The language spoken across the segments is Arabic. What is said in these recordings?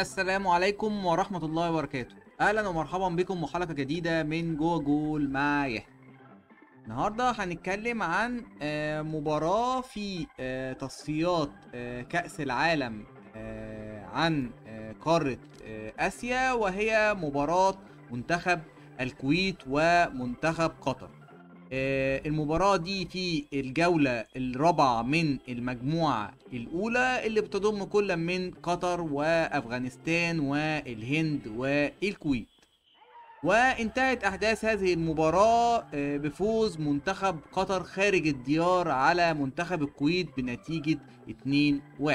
السلام عليكم ورحمة الله وبركاته أهلا ومرحبا بكم وحلقة جديدة من جوه جول مع يحيى النهاردة هنتكلم عن آه، مباراة في آه، تصفيات آه، كأس العالم عن قارة آسيا وهي مباراة منتخب الكويت ومنتخب قطر آه، المباراة دي في الجولة الرابعة من المجموعة الأولى اللي بتضم كل من قطر وأفغانستان والهند والكويت وانتهت أحداث هذه المباراة آه، بفوز منتخب قطر خارج الديار على منتخب الكويت بنتيجة 2-1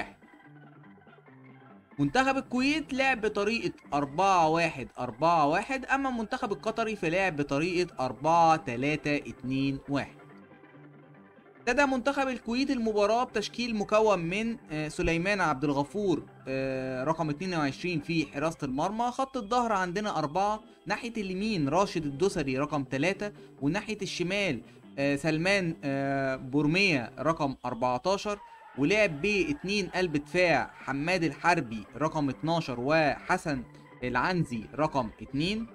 منتخب الكويت لعب بطريقة 4 1 4 1 أما المنتخب القطري فلعب بطريقة 4 3 2 1 ابتدى منتخب الكويت المباراة بتشكيل مكون من آه، سليمان عبد الغفور آه، رقم 22 في حراسة المرمى خط الظهر عندنا أربعة ناحية اليمين راشد الدوسري رقم 3 وناحية الشمال آه، سلمان بورمية رقم 14 ولعب باتنين اتنين قلب دفاع حماد الحربي رقم 12 وحسن العنزي رقم 2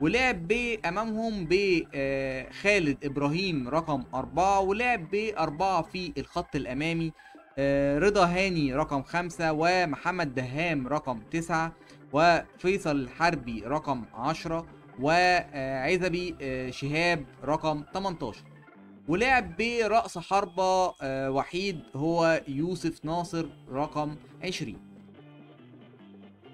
ولعب بأمامهم بخالد آه، إبراهيم رقم أربعة ولعب بأربعة في الخط الأمامي آه، رضا هاني رقم خمسة ومحمد دهام رقم تسعة وفيصل الحربي رقم عشرة وعزبي آه، شهاب رقم 18 ولعب برأس حربة آه، وحيد هو يوسف ناصر رقم 20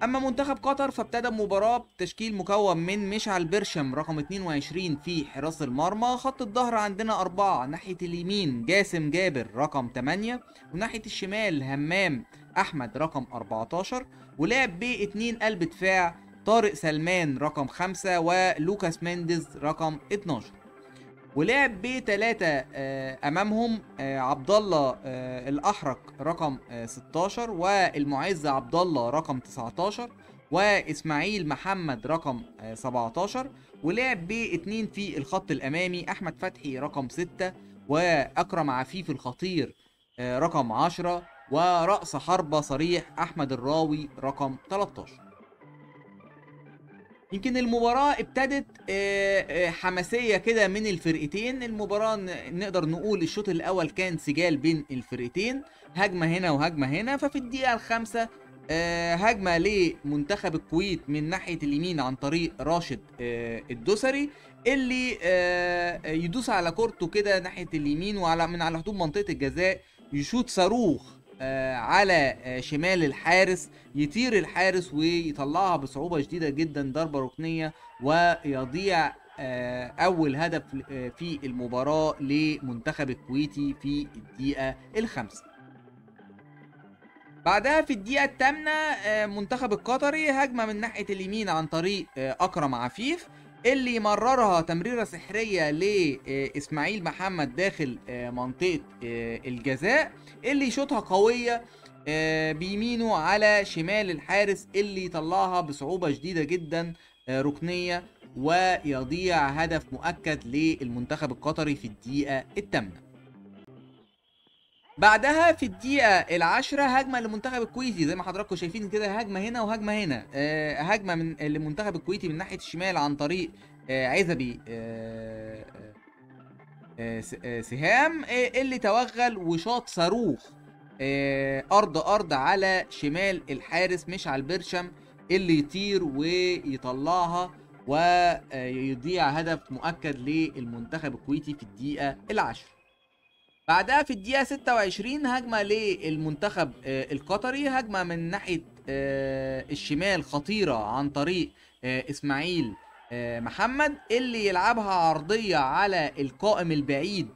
أما منتخب قطر فابتدى المباراة بتشكيل مكون من مشعل برشم رقم 22 في حراس المرمى خط الظهر عندنا أربعة ناحية اليمين جاسم جابر رقم 8 وناحية الشمال همام أحمد رقم 14 ولعب باتنين قلب دفاع طارق سلمان رقم 5 ولوكاس مينديز رقم 12 ولعب بثلاثه آه، امامهم آه، عبد الله آه، الاحرق رقم 16 والمعز عبد الله رقم 19 واسماعيل محمد رقم 17 ولعب 2 في الخط الامامي احمد فتحي رقم 6 واكرم عفيف الخطير رقم 10 ورأس حربة صريح أحمد الراوي رقم 13 يمكن المباراة ابتدت آه، آه، حماسية كده من الفرقتين المباراة نقدر نقول الشوط الأول كان سجال بين الفرقتين هجمة هنا وهجمة هنا ففي الدقيقة الخامسة آه، هجمة لمنتخب الكويت من ناحية اليمين عن طريق راشد الدوسري اللي يدوس على كورته كده ناحية اليمين وعلى من على حدود منطقة الجزاء يشوط صاروخ آه، على آه، شمال الحارس يطير الحارس ويطلعها بصعوبة شديدة جدا ضربة ركنية ويضيع آه، أول هدف في المباراة لمنتخب الكويتي في الدقيقة الخامسة بعدها في الدقيقة الثامنة منتخب القطري هجمة من ناحية اليمين عن طريق أكرم عفيف اللي يمررها تمريرة سحرية لإسماعيل آه، محمد داخل آه، منطقة آه، الجزاء اللي يشوطها قوية بيمينه على شمال الحارس اللي يطلعها بصعوبة شديدة جدا ركنية ويضيع هدف مؤكد للمنتخب القطري في الدقيقة الثامنة بعدها في الدقيقة العاشرة هجمة للمنتخب الكويتي زي ما حضراتكم شايفين كده هجمة هنا وهجمة هنا آه هجمة من للمنتخب الكويتي من ناحية الشمال عن طريق آه عزبي آه آه،, آه،, آه سهام آه اللي توغل وشاط صاروخ آه أرض أرض على شمال الحارس مشعل برشم اللي يطير ويطلعها ويضيع آه، هدف مؤكد للمنتخب الكويتي في الدقيقة العشرة بعدها في الدقيقه 26 هجمه للمنتخب آه، القطري هجمه من ناحيه آه، الشمال خطيره عن طريق آه، اسماعيل محمد اللي يلعبها عرضيه على القائم البعيد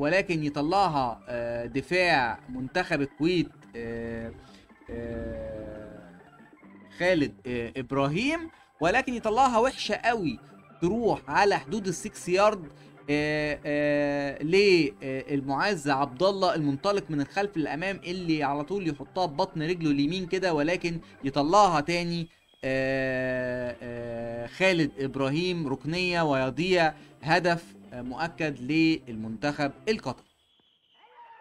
ولكن يطلعها دفاع منتخب الكويت خالد ابراهيم ولكن يطلعها وحشه قوي تروح على حدود السكس يارد آه، آه، للمعز آه، عبد الله المنطلق من الخلف للامام اللي على طول يحطها ببطن رجله اليمين كده ولكن يطلعها تاني خالد ابراهيم ركنيه ويضيع هدف مؤكد للمنتخب القطري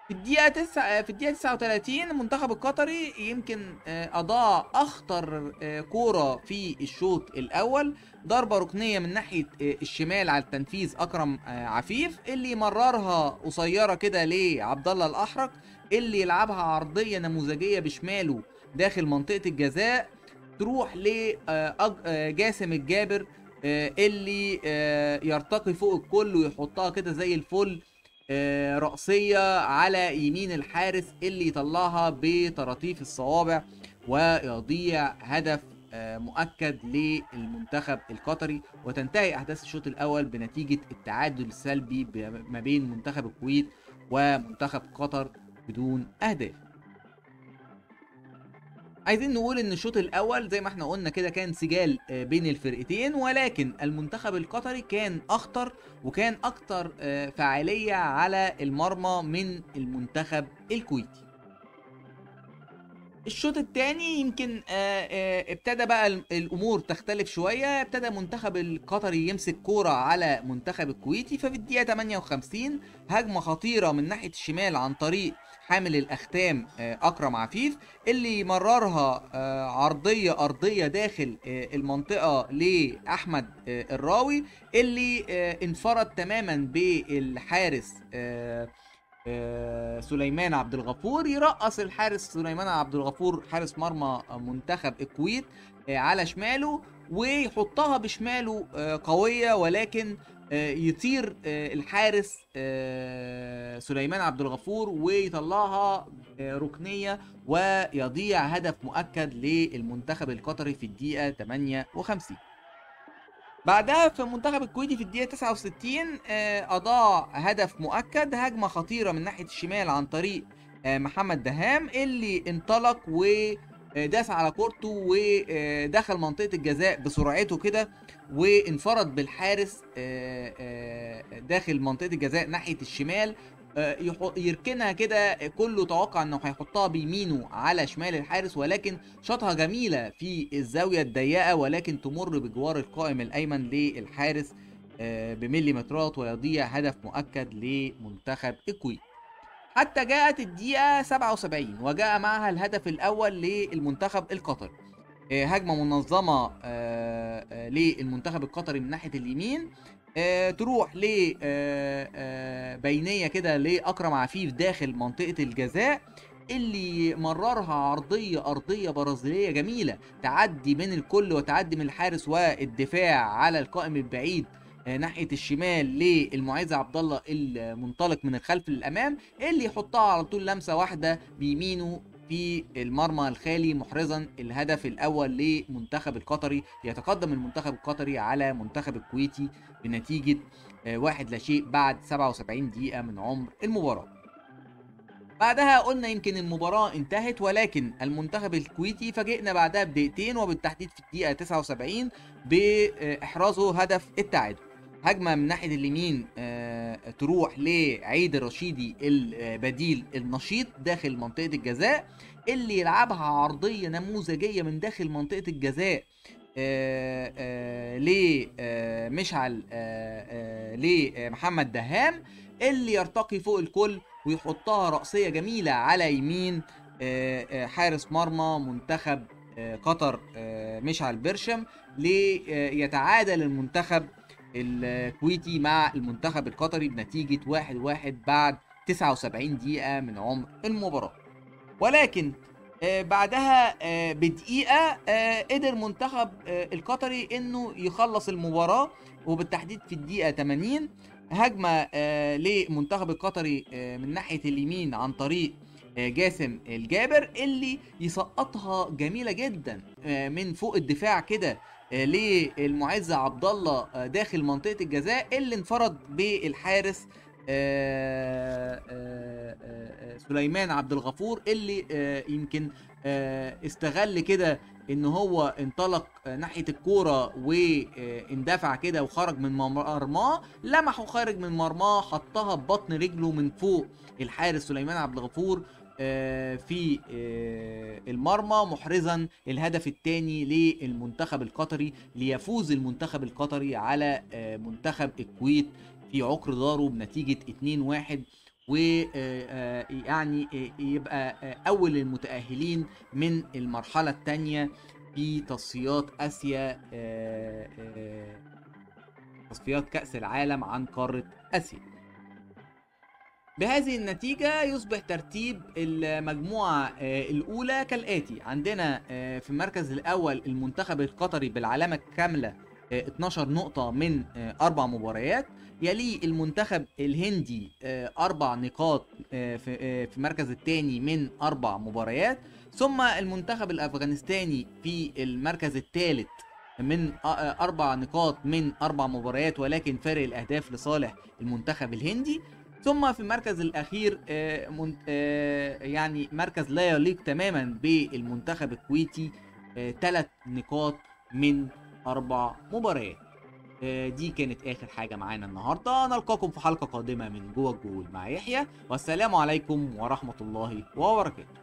في الدقيقة تسعة في الدقيقة 39 المنتخب القطري يمكن آه، أضاع أخطر آه، كورة في الشوط الأول ضربة ركنية من ناحية آه، الشمال على التنفيذ أكرم عفيف اللي مررها قصيرة كده لعبد الله الأحرق اللي يلعبها عرضية نموذجية بشماله داخل منطقة الجزاء تروح لجاسم الجابر اللي يرتقي فوق الكل ويحطها كده زي الفل آه، رأسية على يمين الحارس اللي يطلعها بطراطيف الصوابع ويضيع هدف آه، مؤكد للمنتخب القطري وتنتهي أحداث الشوط الأول بنتيجة التعادل السلبي ما بين منتخب الكويت ومنتخب قطر بدون أهداف عايزين نقول ان الشوط الاول زي ما احنا قلنا كده كان سجال آه، بين الفرقتين ولكن المنتخب القطري كان اخطر وكان اكتر آه، فعاليه على المرمى من المنتخب الكويتي الشوط الثاني يمكن آه، آه، ابتدى بقى الامور تختلف شويه ابتدى منتخب القطري يمسك كوره على منتخب الكويتي ففي الدقيقه 58 هجمه خطيره من ناحيه الشمال عن طريق حامل الاختام آه، اكرم عفيف اللي مررها عرضيه ارضيه داخل المنطقه لاحمد الراوي اللي انفرد تماما بالحارس آه، سليمان عبد الغفور يرقص الحارس سليمان عبد الغفور حارس مرمى منتخب الكويت آه، على شماله ويحطها بشماله آه، قويه ولكن يطير الحارس سليمان عبد الغفور ويطلعها ركنيه ويضيع هدف مؤكد للمنتخب القطري في الدقيقه 58 بعدها في المنتخب الكويتي في الدقيقة 69 آه، أضاع هدف مؤكد هجمة خطيرة من ناحية الشمال عن طريق آه، محمد دهام اللي انطلق وداس آه، على كورته ودخل منطقة الجزاء بسرعته كده وانفرد بالحارس داخل منطقة الجزاء ناحية الشمال آه، يركنها كده كله توقع انه هيحطها بيمينه على شمال الحارس ولكن شاطها جميله في الزاويه الضيقه ولكن تمر بجوار القائم الايمن للحارس آه، بمليمترات ويضيع هدف مؤكد لمنتخب الكويت حتى جاءت الدقيقة 77 وجاء معها الهدف الأول للمنتخب القطري آه، هجمه منظمه آه، آه، للمنتخب القطري من ناحيه اليمين تروح ل بينيه كده لاكرم عفيف داخل منطقه الجزاء اللي مررها عرضيه ارضيه برازيليه جميله تعدي من الكل وتعدي من الحارس والدفاع على القائم البعيد ناحيه الشمال للمعز عبد الله المنطلق من الخلف للامام اللي يحطها على طول لمسه واحده بيمينه في المرمى الخالي محرزا الهدف الاول لمنتخب القطري يتقدم المنتخب القطري على منتخب الكويتي بنتيجه آه، واحد لا شيء بعد 77 دقيقه من عمر المباراه بعدها قلنا يمكن المباراة انتهت ولكن المنتخب الكويتي فاجئنا بعدها بدقيقتين وبالتحديد في الدقيقة 79 بإحرازه هدف التعادل هجمه من ناحيه اليمين آه، تروح لعيد الرشيدي البديل النشيط داخل منطقه الجزاء اللي يلعبها عرضيه نموذجيه من داخل منطقه الجزاء آه، آه، لمشعل لمحمد دهام اللي يرتقي فوق الكل ويحطها رأسية جميلة على يمين حارس مرمى منتخب قطر مشعل برشم ليتعادل المنتخب الكويتي مع المنتخب القطري بنتيجة 1-1 واحد واحد بعد 79 دقيقة من عمر المباراة ولكن آه، بعدها آه، بدقيقة آه، قدر منتخب القطري انه يخلص المباراة وبالتحديد في الدقيقة 80 هجمة لمنتخب القطري من ناحية اليمين عن طريق جاسم الجابر اللي يسقطها جميلة جدا من فوق الدفاع كده آه، للمعز عبد الله آه، داخل منطقه الجزاء اللي انفرد بالحارس آه، سليمان عبد الغفور اللي يمكن استغل كده ان هو انطلق ناحيه الكوره واندفع كده وخرج من مرماه لمحه خارج من مرماه حطها ببطن رجله من فوق الحارس سليمان عبد الغفور آه، في آه، المرمى محرزا الهدف الثاني للمنتخب القطري ليفوز المنتخب القطري على آه، منتخب الكويت في عقر داره بنتيجة 2-1 ويعني يبقى أول المتأهلين من المرحلة الثانية في تصفيات آسيا تصفيات كأس العالم عن قارة آسيا بهذه النتيجة يصبح ترتيب المجموعة آه، الأولى كالآتي عندنا آه، في المركز الأول المنتخب القطري بالعلامة الكاملة 12 آه، نقطة من أربع مباريات يليه المنتخب الهندي أربع نقاط في المركز الثاني من أربع مباريات ثم المنتخب الأفغانستاني في المركز الثالث من أربع نقاط من أربع مباريات ولكن فارق الأهداف لصالح المنتخب الهندي ثم في المركز الاخير آه، آه، يعني مركز لا يليق تماما بالمنتخب الكويتي ثلاث آه، نقاط من اربع مباريات دي كانت اخر حاجه معانا النهارده نلقاكم في حلقه قادمه من جوه الجول مع يحيى والسلام عليكم ورحمه الله وبركاته